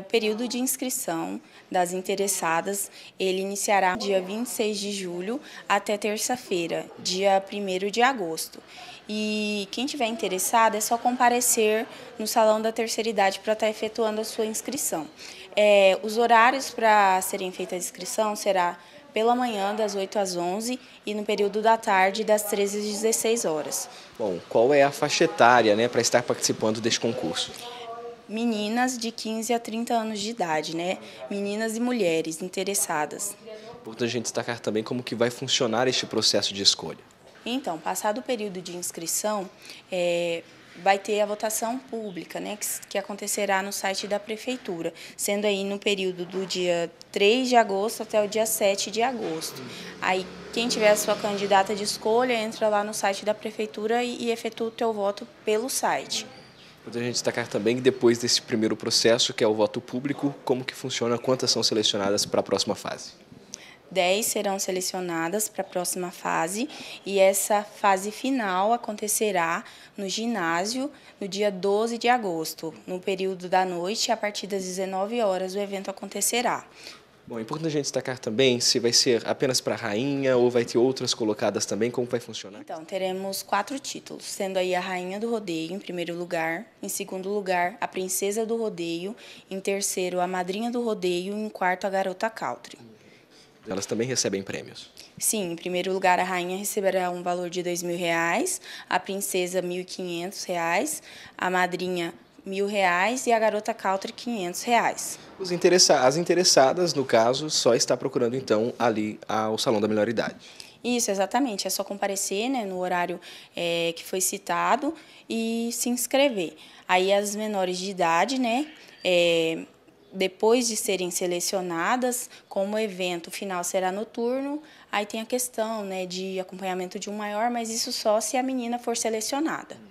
O período de inscrição das interessadas, ele iniciará dia 26 de julho até terça-feira, dia 1 de agosto. E quem tiver interessado é só comparecer no Salão da Terceira Idade para estar tá efetuando a sua inscrição. É, os horários para serem feitas a inscrição será pela manhã, das 8 às 11 e no período da tarde, das 13 às 16 horas. Bom, qual é a faixa etária né, para estar participando deste concurso? meninas de 15 a 30 anos de idade, né? Meninas e mulheres interessadas. É importante a gente destacar também como que vai funcionar este processo de escolha. Então, passado o período de inscrição, é, vai ter a votação pública, né, que, que, acontecerá no site da Prefeitura, sendo aí no período do dia 3 de agosto até o dia 7 de agosto. Aí, quem tiver a sua candidata de escolha, entra lá no site da Prefeitura e, e efetua o teu voto pelo site. Poderia gente destacar também que depois desse primeiro processo, que é o voto público, como que funciona, quantas são selecionadas para a próxima fase? 10 serão selecionadas para a próxima fase e essa fase final acontecerá no ginásio no dia 12 de agosto, no período da noite, a partir das 19 horas o evento acontecerá. Bom, é importante a gente destacar também se vai ser apenas para a rainha ou vai ter outras colocadas também, como vai funcionar? Então, teremos quatro títulos, sendo aí a rainha do rodeio em primeiro lugar, em segundo lugar, a princesa do rodeio, em terceiro, a madrinha do rodeio e em quarto, a garota country. Elas também recebem prêmios? Sim, em primeiro lugar, a rainha receberá um valor de R$ 2.000, a princesa R$ 1.500, a madrinha mil reais e a garota country 500 reais. Os interessa as interessadas, no caso, só está procurando então ali ao Salão da Melhor Idade. Isso, exatamente. É só comparecer né, no horário é, que foi citado e se inscrever. Aí as menores de idade, né? É, depois de serem selecionadas, como o evento final será noturno, aí tem a questão né, de acompanhamento de um maior, mas isso só se a menina for selecionada.